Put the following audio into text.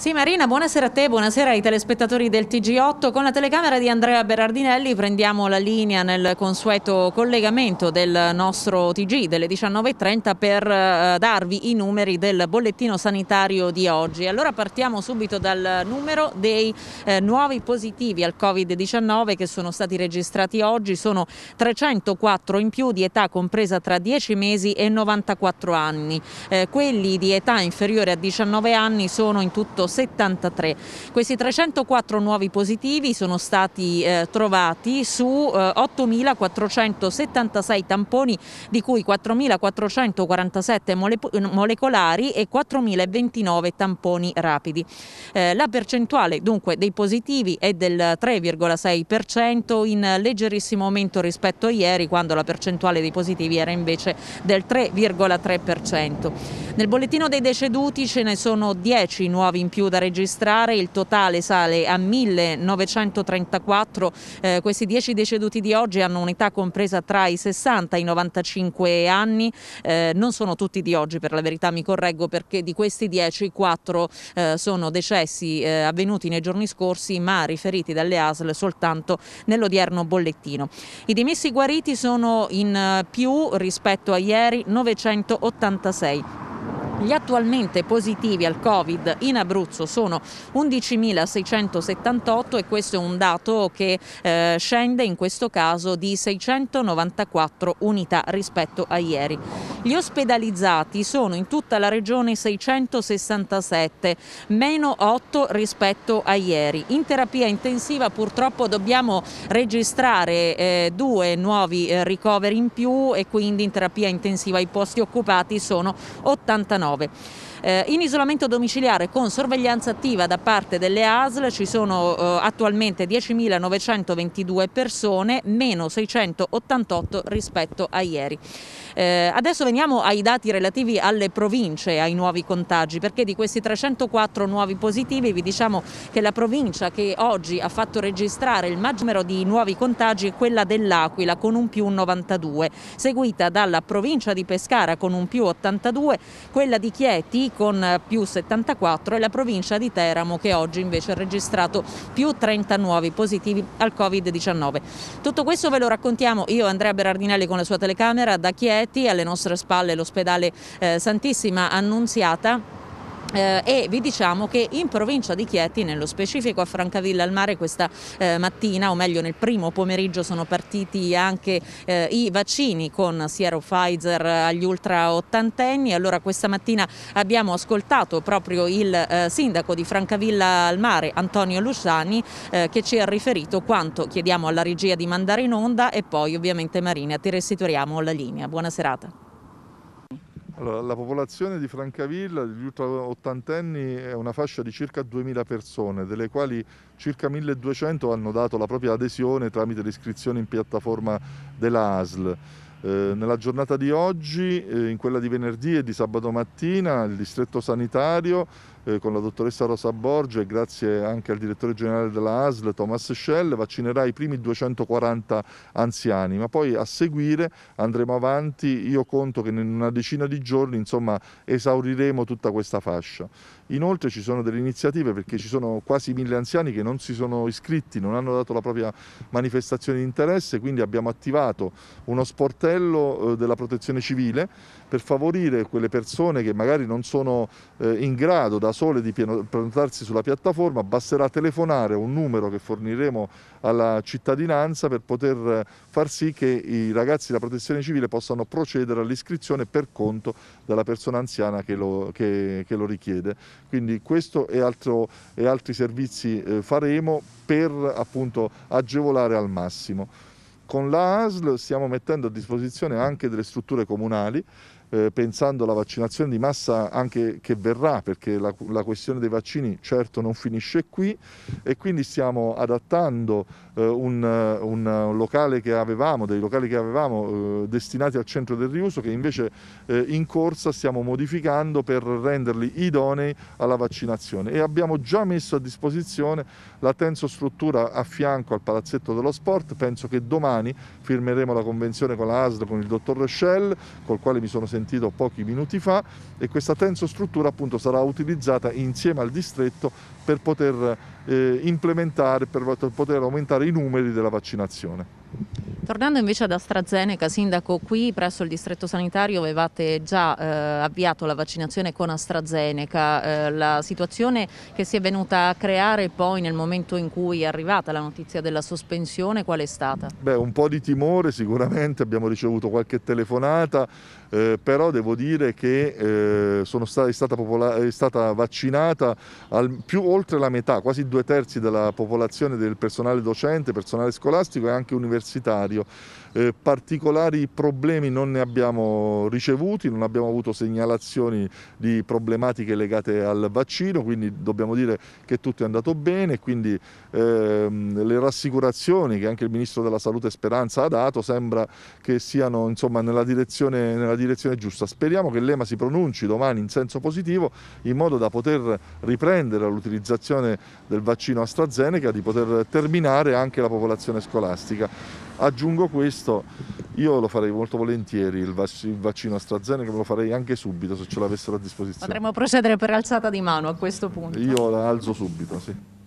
Sì Marina, buonasera a te, buonasera ai telespettatori del TG8. Con la telecamera di Andrea Berardinelli prendiamo la linea nel consueto collegamento del nostro TG delle 19.30 per eh, darvi i numeri del bollettino sanitario di oggi. Allora partiamo subito dal numero dei eh, nuovi positivi al Covid-19 che sono stati registrati oggi. Sono 304 in più di età compresa tra 10 mesi e 94 anni. Eh, quelli di età inferiore a 19 anni sono in tutto 373. Questi 304 nuovi positivi sono stati eh, trovati su eh, 8.476 tamponi, di cui 4.447 mole molecolari e 4.029 tamponi rapidi. Eh, la percentuale dunque dei positivi è del 3,6% in leggerissimo aumento rispetto a ieri quando la percentuale dei positivi era invece del 3,3%. Nel bollettino dei deceduti ce ne sono 10 nuovi in più più da registrare, il totale sale a 1934, eh, questi 10 deceduti di oggi hanno un'età compresa tra i 60 e i 95 anni, eh, non sono tutti di oggi per la verità mi correggo perché di questi 10 4 eh, sono decessi eh, avvenuti nei giorni scorsi ma riferiti dalle ASL soltanto nell'odierno bollettino. I dimessi guariti sono in eh, più rispetto a ieri 986. Gli attualmente positivi al Covid in Abruzzo sono 11.678 e questo è un dato che eh, scende in questo caso di 694 unità rispetto a ieri. Gli ospedalizzati sono in tutta la regione 667, meno 8 rispetto a ieri. In terapia intensiva purtroppo dobbiamo registrare eh, due nuovi eh, ricoveri in più e quindi in terapia intensiva i posti occupati sono 89. Eh, in isolamento domiciliare con sorveglianza attiva da parte delle ASL ci sono eh, attualmente 10.922 persone, meno 688 rispetto a ieri. Eh, adesso veniamo ai dati relativi alle province, ai nuovi contagi, perché di questi 304 nuovi positivi vi diciamo che la provincia che oggi ha fatto registrare il maggior numero di nuovi contagi è quella dell'Aquila con un più 92, seguita dalla provincia di Pescara con un più 82, quella di Chieti con eh, più 74 e la provincia di Teramo che oggi invece ha registrato più 30 nuovi positivi al Covid-19. Tutto questo ve lo raccontiamo io Andrea Berardinelli con la sua telecamera da Chieti, alle nostre spalle l'ospedale eh, Santissima Annunziata eh, e vi diciamo che in provincia di Chieti, nello specifico a Francavilla al Mare questa eh, mattina, o meglio nel primo pomeriggio, sono partiti anche eh, i vaccini con Siero Pfizer agli ultra ottantenni. Allora questa mattina abbiamo ascoltato proprio il eh, sindaco di Francavilla al Mare, Antonio Luciani, eh, che ci ha riferito quanto chiediamo alla regia di mandare in onda e poi ovviamente Marina ti restituiamo la linea. Buona serata. Allora, la popolazione di Francavilla degli ultra ottantenni è una fascia di circa 2.000 persone, delle quali circa 1.200 hanno dato la propria adesione tramite l'iscrizione in piattaforma della ASL. Eh, nella giornata di oggi, eh, in quella di venerdì e di sabato mattina, il distretto sanitario eh, con la dottoressa Rosa Borgio e grazie anche al direttore generale della ASL Thomas Schell vaccinerà i primi 240 anziani, ma poi a seguire andremo avanti, io conto che in una decina di giorni insomma, esauriremo tutta questa fascia. Inoltre ci sono delle iniziative perché ci sono quasi mille anziani che non si sono iscritti, non hanno dato la propria manifestazione di interesse, quindi abbiamo attivato uno sportello eh, della protezione civile per favorire quelle persone che magari non sono eh, in grado da sole di prenotarsi sulla piattaforma, basterà telefonare un numero che forniremo alla cittadinanza per poter eh, far sì che i ragazzi della protezione civile possano procedere all'iscrizione per conto della persona anziana che lo, che, che lo richiede. Quindi questo e, altro, e altri servizi eh, faremo per appunto, agevolare al massimo con la ASL stiamo mettendo a disposizione anche delle strutture comunali eh, pensando alla vaccinazione di massa anche che verrà, perché la, la, questione dei vaccini certo non finisce qui e quindi stiamo adattando eh, un, un, locale che avevamo, dei locali che avevamo eh, destinati al centro del riuso che invece eh, in corsa stiamo modificando per renderli idonei alla vaccinazione e abbiamo già messo a disposizione la struttura a fianco al palazzetto dello sport, penso che domani firmeremo la convenzione con la ASL, con il dottor Rochelle, col quale mi sono sentito sentito pochi minuti fa e questa tensostruttura appunto sarà utilizzata insieme al distretto per poter eh, implementare, per poter aumentare i numeri della vaccinazione. Tornando invece ad AstraZeneca, Sindaco, qui presso il distretto sanitario avevate già eh, avviato la vaccinazione con AstraZeneca, eh, la situazione che si è venuta a creare poi nel momento in cui è arrivata la notizia della sospensione, qual è stata? Beh, un po' di timore sicuramente, abbiamo ricevuto qualche telefonata, eh, però devo dire che eh, sta è, stata è, stata vaccinata più oltre la metà, quasi due terzi della popolazione del personale docente, personale scolastico e anche universitario necessario. Eh, particolari problemi non ne abbiamo ricevuti, non abbiamo avuto segnalazioni di problematiche legate al vaccino, quindi dobbiamo dire che tutto è andato bene, quindi ehm, le rassicurazioni che anche il Ministro della Salute Speranza ha dato sembra che siano insomma, nella, direzione, nella direzione giusta. Speriamo che l'EMA si pronunci domani in senso positivo in modo da poter riprendere l'utilizzazione del vaccino AstraZeneca, di poter terminare anche la popolazione scolastica. Aggiung aggiungo questo, io lo farei molto volentieri il, vac- il vaccino AstraZeneca, lo farei anche subito se ce l'avessero a disposizione. Potremmo procedere per alzata di mano a questo punto. Io la alzo subito, sì.